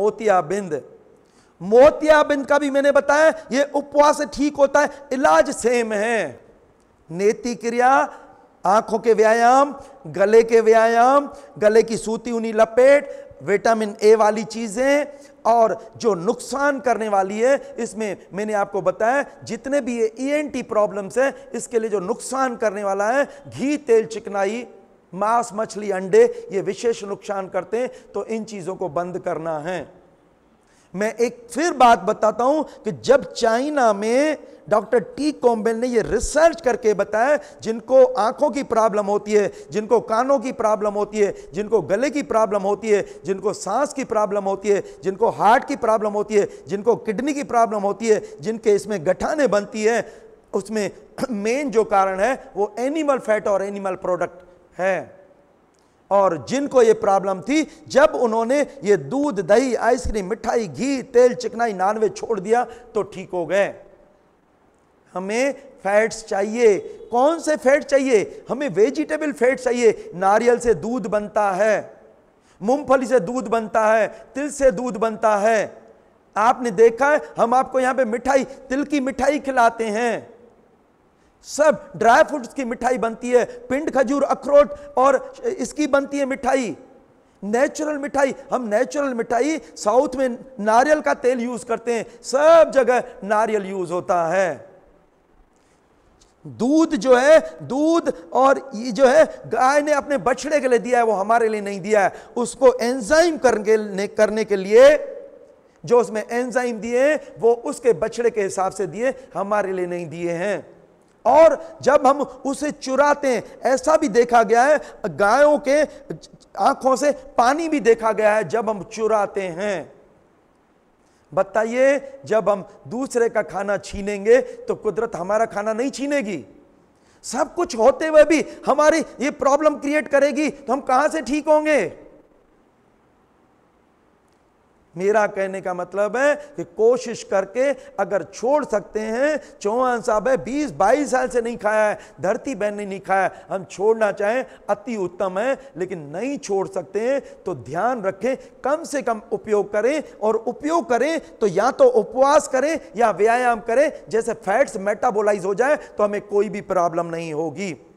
मोतियाबिंद मोतियाबिंद का भी मैंने बताया ये उपवास से ठीक होता है इलाज सेम है नेति क्रिया आंखों के व्यायाम गले के व्यायाम गले की सूती उन्हीं लपेट विटामिन ए वाली चीज़ें और जो नुकसान करने वाली है इसमें मैंने आपको बताया जितने भी ये ईएनटी e प्रॉब्लम्स हैं इसके लिए जो नुकसान करने वाला है घी तेल चिकनाई मांस मछली अंडे ये विशेष नुकसान करते हैं तो इन चीज़ों को बंद करना है मैं एक फिर बात बताता हूं कि जब चाइना में डॉक्टर टी कॉम्बेल ने ये रिसर्च करके बताया जिनको आंखों की प्रॉब्लम होती है जिनको कानों की प्रॉब्लम होती है जिनको गले की प्रॉब्लम होती है जिनको सांस की प्रॉब्लम होती है जिनको हार्ट की प्रॉब्लम होती है जिनको किडनी की प्रॉब्लम होती है जिनके इसमें गठाने बनती है उसमें मेन जो कारण है वो एनिमल फैट और एनिमल प्रोडक्ट है और जिनको ये प्रॉब्लम थी जब उन्होंने ये दूध दही आइसक्रीम मिठाई घी तेल चिकनाई नानवे छोड़ दिया तो ठीक हो गए हमें फैट्स चाहिए कौन से फैट चाहिए हमें वेजिटेबल फैट चाहिए नारियल से दूध बनता है मूंगफली से दूध बनता है तिल से दूध बनता है आपने देखा है हम आपको यहां पे मिठाई तिल की मिठाई खिलाते हैं सब ड्राई फ्रूट्स की मिठाई बनती है पिंड खजूर अखरोट और इसकी बनती है मिठाई नेचुरल मिठाई हम नेचुरल मिठाई साउथ में नारियल का तेल यूज करते हैं सब जगह नारियल यूज होता है दूध जो है दूध और ये जो है गाय ने अपने बछड़े के लिए दिया है वो हमारे लिए नहीं दिया है उसको एंजाइम करने करने के लिए जो उसमें एंजाइम दिए वो उसके बछड़े के हिसाब से दिए हमारे लिए नहीं दिए हैं और जब हम उसे चुराते हैं ऐसा भी देखा गया है गायों के आंखों से पानी भी देखा गया है जब हम चुराते हैं बताइए जब हम दूसरे का खाना छीनेंगे तो कुदरत हमारा खाना नहीं छीनेगी सब कुछ होते हुए भी हमारी ये प्रॉब्लम क्रिएट करेगी तो हम कहां से ठीक होंगे मेरा कहने का मतलब है कि कोशिश करके अगर छोड़ सकते हैं चौहान साहब है बीस बाईस साल से नहीं खाया है धरती बहन ने नहीं खाया हम छोड़ना चाहें अति उत्तम है लेकिन नहीं छोड़ सकते हैं तो ध्यान रखें कम से कम उपयोग करें और उपयोग करें तो या तो उपवास करें या व्यायाम करें जैसे फैट्स मेटाबोलाइज हो जाए तो हमें कोई भी प्रॉब्लम नहीं होगी